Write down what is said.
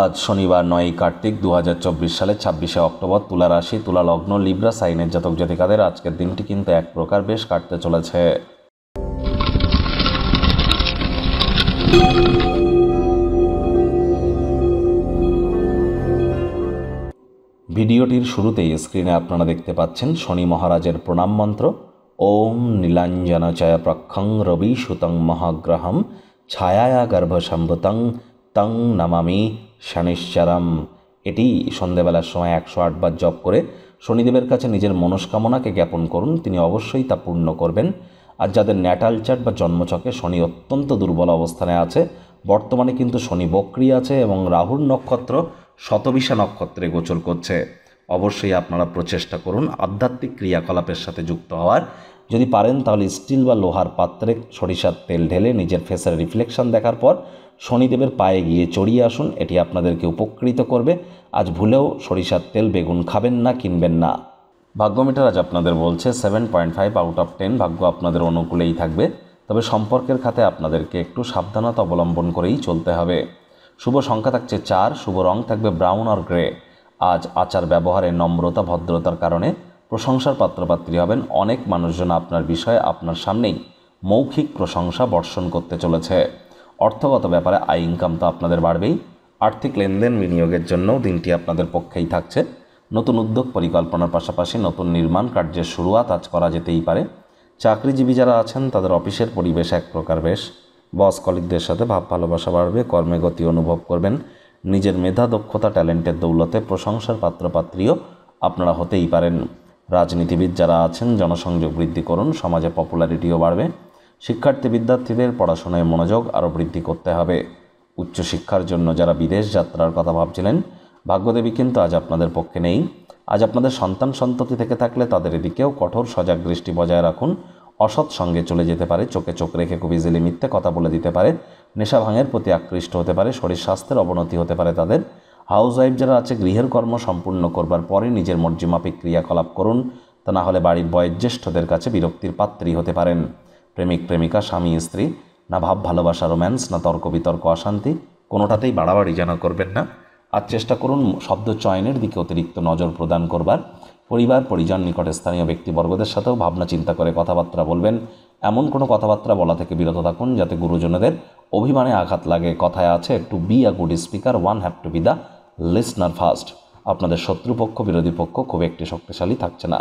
আজ শনিবার নয়ই কার্তিক দু হাজার চব্বিশ সালে ছাব্বিশে অক্টোবর তুলা রাশি তুলা লগ্ন লিব্রা সাইনের জাতক জাতিকাদের আজকের দিনটি কিন্তু এক প্রকার বেশ কাটতে চলেছে ভিডিওটির শুরুতেই স্ক্রিনে আপনারা দেখতে পাচ্ছেন শনি মহারাজের প্রণাম মন্ত্র ওম নীলাঞ্জনচয় প্রক্ষং রবি সুতং মহাগ্রহম ছায়া গর্ভসম্ভুতং তং নামামি শানিশ্চারাম এটি সন্ধেবেলার সময় একশো আটবার জপ করে শনিদেবের কাছে নিজের মনস্কামনাকে জ্ঞাপন করুন তিনি অবশ্যই তা পূর্ণ করবেন আর যাদের ন্যাটাল চার্ট বা জন্মচকে শনি অত্যন্ত দুর্বল অবস্থানে আছে বর্তমানে কিন্তু শনি বক্রি আছে এবং রাহুর নক্ষত্র শতবিশা নক্ষত্রে গোচর করছে অবশ্যই আপনারা প্রচেষ্টা করুন আধ্যাত্মিক ক্রিয়াকলাপের সাথে যুক্ত হওয়ার যদি পারেন তাহলে স্টিল বা লোহার পাত্রে সরিষার তেল ঢেলে নিজের ফেসের রিফ্লেকশন দেখার পর শনিদেবের পায়ে গিয়ে চড়িয়ে আসুন এটি আপনাদেরকে উপকৃত করবে আজ ভুলেও সরিষার তেল বেগুন খাবেন না কিনবেন না ভাগ্যমিটার আজ আপনাদের বলছে seven point five out of ten ভাগ্য আপনাদের অনুকূলেই থাকবে তবে সম্পর্কের খাতে আপনাদেরকে একটু সাবধানতা অবলম্বন করেই চলতে হবে শুভ সংখ্যা থাকছে চার শুভ রং থাকবে ব্রাউন আর গ্রে আজ আচার ব্যবহারে নম্রতা ভদ্রতার কারণে প্রশংসার পাত্রপাত্রী হবেন অনেক মানুষজন আপনার বিষয়ে আপনার সামনেই মৌখিক প্রশংসা বর্ষণ করতে চলেছে অর্থগত ব্যাপারে আয় ইনকাম তো আপনাদের বাড়বেই আর্থিক লেনদেন বিনিয়োগের জন্যও দিনটি আপনাদের পক্ষেই থাকছে নতুন উদ্যোগ পরিকল্পনার পাশাপাশি নতুন নির্মাণ কার্যের শুরুয়াত আজ করা যেতেই পারে চাকরিজীবী যারা আছেন তাদের অফিসের পরিবেশ এক প্রকার বেশ বস কলিকদের সাথে ভাব ভালোবাসা বাড়বে কর্মে গতি অনুভব করবেন নিজের মেধা দক্ষতা ট্যালেন্টের দৌলতে প্রশংসার পাত্রপাত্রীও আপনারা হতেই পারেন রাজনীতিবিদ যারা আছেন জনসংযোগ বৃদ্ধি করুন সমাজে পপুলারিটিও বাড়বে শিক্ষার্থী বিদ্যার্থীদের পড়াশোনায় মনোযোগ আরও বৃদ্ধি করতে হবে উচ্চশিক্ষার জন্য যারা বিদেশ যাত্রার কথা ভাবছিলেন ভাগ্যদেবী কিন্তু আজ আপনাদের পক্ষে নেই আজ আপনাদের সন্তান সন্ততি থেকে থাকলে তাদের এদিকেও কঠোর সজাগ দৃষ্টি বজায় রাখুন অসৎ সঙ্গে চলে যেতে পারে চোখে চোখ রেখে খুব ইজিলি মিথ্যে কথা বলে দিতে পারে নেশা ভাঙের প্রতি আকৃষ্ট হতে পারে শরীর স্বাস্থ্যের অবনতি হতে পারে তাদের হাউস ওয়াইফ যারা আছে গৃহের কর্ম সম্পূর্ণ করবার পরে নিজের মর্জিমাফিক ক্রিয়াকলাপ করুন তা না হলে বাড়ির বয়োজ্যেষ্ঠদের কাছে বিরক্তির পাত্রী হতে পারেন প্রেমিক প্রেমিকা স্বামী স্ত্রী না ভাব ভালোবাসা রোম্যান্স না তর্ক বিতর্ক অশান্তি কোনোটাতেই বাড়াবাড়ি যেন করবেন না আর চেষ্টা করুন শব্দ চয়নের দিকে অতিরিক্ত নজর প্রদান করবার পরিবার পরিজন নিকটে স্থানীয় ব্যক্তিবর্গদের সাথেও ভাবনা চিন্তা করে কথাবার্তা বলবেন এমন কোনো কথাবার্তা বলা থেকে বিরত থাকুন যাতে গুরুজনদের অভিমানে আঘাত লাগে কথায় আছে to be a good speaker one have to be the listener first আপনাদের শত্রুপক্ষ বিরোধী পক্ষ খুব একটি শক্তিশালী থাকছে না